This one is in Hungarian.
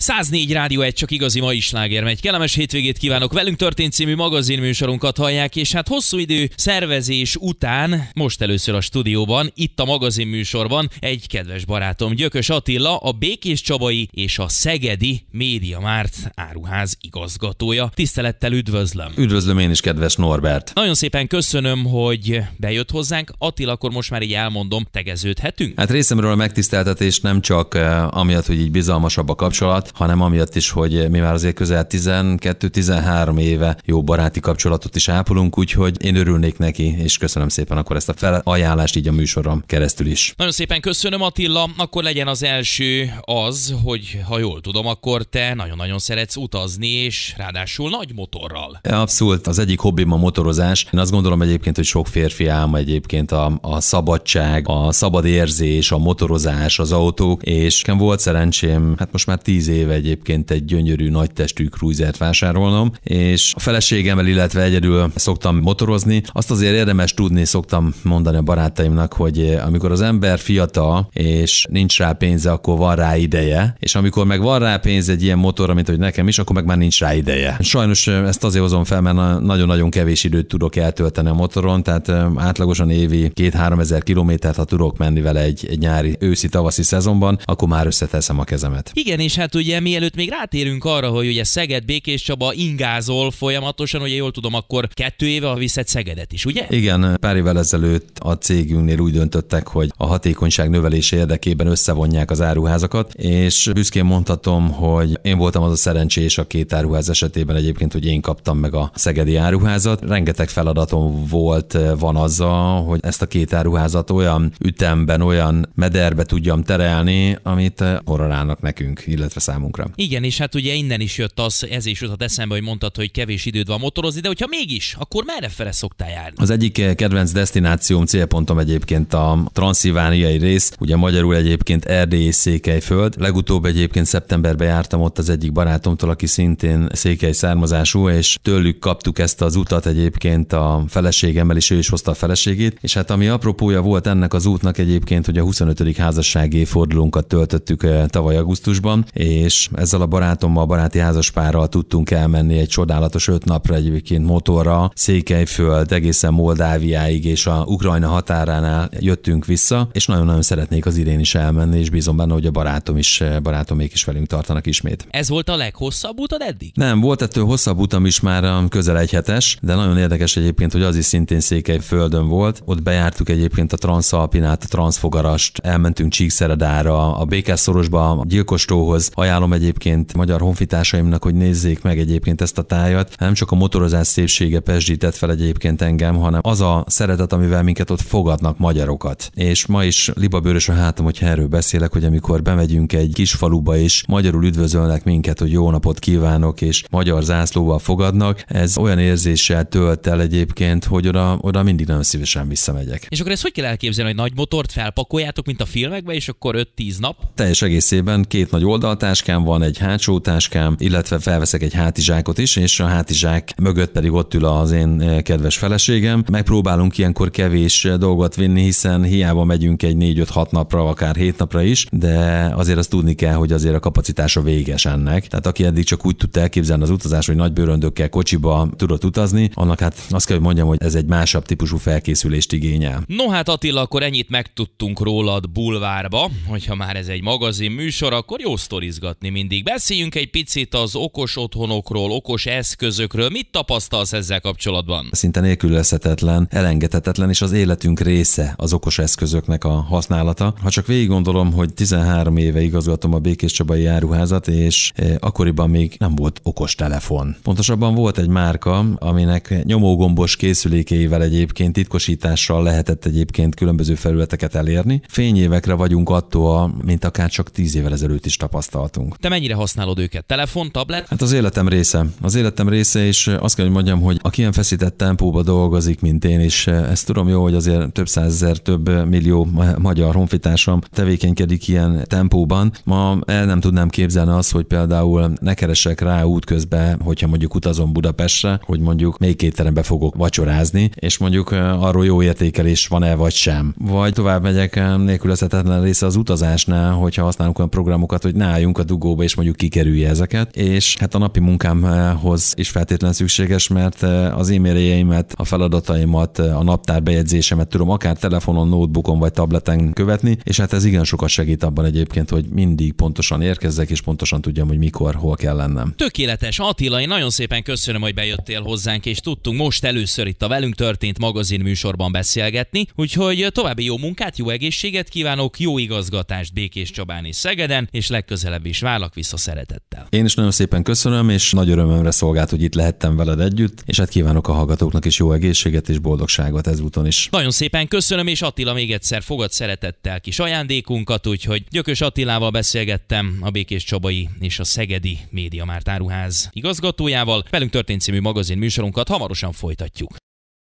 104 Rádió egy csak igazi mai sláger megy. Kellemes hétvégét kívánok. Velünk történt című magazinműsorunkat hallják, és hát hosszú idő szervezés után, most először a stúdióban, itt a magazinműsorban egy kedves barátom, Gyökös Attila, a Békés Csabai és a Szegedi Média Márt áruház igazgatója. Tisztelettel üdvözlöm. Üdvözlöm én is, kedves Norbert. Nagyon szépen köszönöm, hogy bejött hozzánk. Attila, akkor most már így elmondom, tegeződhetünk? Hát részemről a megtiszteltetés nem csak eh, amiatt, hogy így bizalmasabb a kapcsolat, hanem amiatt is, hogy mi már azért közel 12-13 éve jó baráti kapcsolatot is ápolunk, úgyhogy én örülnék neki, és köszönöm szépen akkor ezt a felajánlást így a műsorom keresztül is. Nagyon szépen köszönöm Attila, akkor legyen az első az, hogy ha jól tudom, akkor te nagyon-nagyon szeretsz utazni, és ráadásul nagy motorral. Abszolút, az egyik hobbim a motorozás. Én azt gondolom egyébként, hogy sok férfi álma egyébként a, a szabadság, a szabad érzés, a motorozás, az autók, és nekem volt szerencsém, hát most már 10 év éve egyébként egy gyönyörű nagytestű cruisert vásárolnom, és a feleségemmel, illetve egyedül szoktam motorozni. Azt azért érdemes tudni, szoktam mondani a barátaimnak, hogy eh, amikor az ember fiatal, és nincs rá pénze, akkor van rá ideje, és amikor meg van rá pénz egy ilyen motorra, mint hogy nekem is, akkor meg már nincs rá ideje. Sajnos eh, ezt azért hozom fel, mert nagyon-nagyon kevés időt tudok eltölteni a motoron, tehát eh, átlagosan évi 2-3 ezer kilométert, ha tudok menni vele egy, egy nyári, őszi, tavaszi szezonban, akkor már összeteszem a kezemet. Igen, és hát ugye ugye mielőtt még rátérünk arra, hogy ugye Szeged Békés Csaba ingázol folyamatosan, ugye jól tudom, akkor kettő éve a viszed Szegedet is, ugye? Igen, pár évvel ezelőtt a cégünknél úgy döntöttek, hogy a hatékonyság növelése érdekében összevonják az áruházakat, és büszkén mondhatom, hogy én voltam az a szerencsés a két áruház esetében egyébként, hogy én kaptam meg a szegedi áruházat. Rengeteg feladatom volt, van azzal, hogy ezt a két áruházat olyan ütemben, olyan mederbe tudjam terelni, amit horrorának nekünk, illetve számunkra számunkra. Igen, és hát ugye innen is jött az, ez is jutott eszembe, hogy mondtad, hogy kevés időd van motorozni, de hogyha mégis, akkor merre fele szoktál járni? Az egyik eh, kedvenc destinációm, célpontom egyébként a transzilvániai rész, ugye magyarul egyébként Erdély és Székelyföld. Legutóbb egyébként szeptemberben jártam ott az egyik barátomtól, aki szintén székely származású, és tőlük kaptuk ezt az utat egyébként a feleségemmel, és ő is hozta a feleségét. És hát ami apropója volt ennek az útnak egyébként, hogy a 25. házasság évfordulónkat töltöttük eh, tavaly augusztusban, és és ezzel a barátommal, a baráti házaspárral tudtunk elmenni egy csodálatos öt napra egyébként motorra, Székelyföld egészen Moldáviáig és a Ukrajna határánál jöttünk vissza, és nagyon-nagyon szeretnék az idén is elmenni, és bízom benne, hogy a barátom is, barátomék is velünk tartanak ismét. Ez volt a leghosszabb utad eddig? Nem, volt ettől hosszabb utam is már um, közel egy hetes, de nagyon érdekes egyébként, hogy az is szintén Székelyföldön volt. Ott bejártuk egyébként a Transalpinát, a Transfogarast, elmentünk Csíkszeredára, a Békás Szorosba, a Gyilkostóhoz, ajánlom egyébként magyar honfitársaimnak, hogy nézzék meg egyébként ezt a tájat. Nem csak a motorozás szépsége pesdített fel egyébként engem, hanem az a szeretet, amivel minket ott fogadnak magyarokat. És ma is libabőrös a hátam, hogy erről beszélek, hogy amikor bemegyünk egy kis faluba és magyarul üdvözölnek minket, hogy jó napot kívánok, és magyar zászlóval fogadnak, ez olyan érzéssel tölt el egyébként, hogy oda, oda mindig nagyon szívesen visszamegyek. És akkor ezt hogy kell elképzelni, hogy nagy motort felpakoljátok, mint a filmekben, és akkor 5-10 nap? Teljes egészében két nagy oldaltás, táskám van, egy hátsó táskám, illetve felveszek egy hátizsákot is, és a hátizsák mögött pedig ott ül az én eh, kedves feleségem. Megpróbálunk ilyenkor kevés eh, dolgot vinni, hiszen hiába megyünk egy 4-5-6 napra, akár 7 napra is, de azért azt tudni kell, hogy azért a kapacitása véges ennek. Tehát aki eddig csak úgy tudta elképzelni az utazás, hogy nagy bőröndökkel kocsiba tudott utazni, annak hát azt kell, hogy mondjam, hogy ez egy másabb típusú felkészülést igényel. No hát Attila, akkor ennyit megtudtunk rólad bulvárba, hogyha már ez egy magazin műsor, akkor jó sztorizgat hallgatni mindig. Beszéljünk egy picit az okos otthonokról, okos eszközökről. Mit tapasztalsz ezzel kapcsolatban? Szinte nélkülözhetetlen, elengedhetetlen, és az életünk része az okos eszközöknek a használata. Ha csak végig gondolom, hogy 13 éve igazgatom a Békés Csabai áruházat, és e, akkoriban még nem volt okos telefon. Pontosabban volt egy márka, aminek nyomógombos készülékeivel egyébként titkosítással lehetett egyébként különböző felületeket elérni. Fényévekre vagyunk attól, mint akár csak 10 évvel ezelőtt is tapasztaltunk találtunk. Te mennyire használod őket? Telefon, tablet? Hát az életem része. Az életem része, és azt kell, hogy mondjam, hogy aki ilyen feszített tempóba dolgozik, mint én, és ezt tudom jó, hogy azért több százezer, több millió magyar honfitársam tevékenykedik ilyen tempóban. Ma el nem tudnám képzelni azt, hogy például ne keresek rá útközben, hogyha mondjuk utazom Budapestre, hogy mondjuk melyik étterembe fogok vacsorázni, és mondjuk arról jó értékelés van-e vagy sem. Vagy tovább megyek, nélkülözhetetlen része az utazásnál, hogyha használunk olyan programokat, hogy ne álljunk a dugóba, és mondjuk kikerülje ezeket. És hát a napi munkámhoz is feltétlenül szükséges, mert eh, az e-mailjeimet, a feladataimat, eh, a naptár bejegyzésemet tudom akár telefonon, notebookon vagy tableten követni, és hát ez igen sokat segít abban egyébként, hogy mindig pontosan érkezzek, és pontosan tudjam, hogy mikor, hol kell lennem. Tökéletes. Attila, én nagyon szépen köszönöm, hogy bejöttél hozzánk, és tudtunk most először itt a velünk történt magazin műsorban beszélgetni, úgyhogy további jó munkát, jó egészséget kívánok, jó igazgatást Békés Csabán és Szegeden, és legközelebb is és várlak vissza szeretettel. Én is nagyon szépen köszönöm, és nagy örömömre szolgált, hogy itt lehettem veled együtt, és hát kívánok a hallgatóknak is jó egészséget és boldogságot ezúton is. Nagyon szépen köszönöm, és Attila még egyszer fogad szeretettel kis ajándékunkat, úgyhogy Gyökös Attilával beszélgettem, a Békés Csabai és a Szegedi Média Márt Áruház igazgatójával. Velünk történt című magazin műsorunkat hamarosan folytatjuk.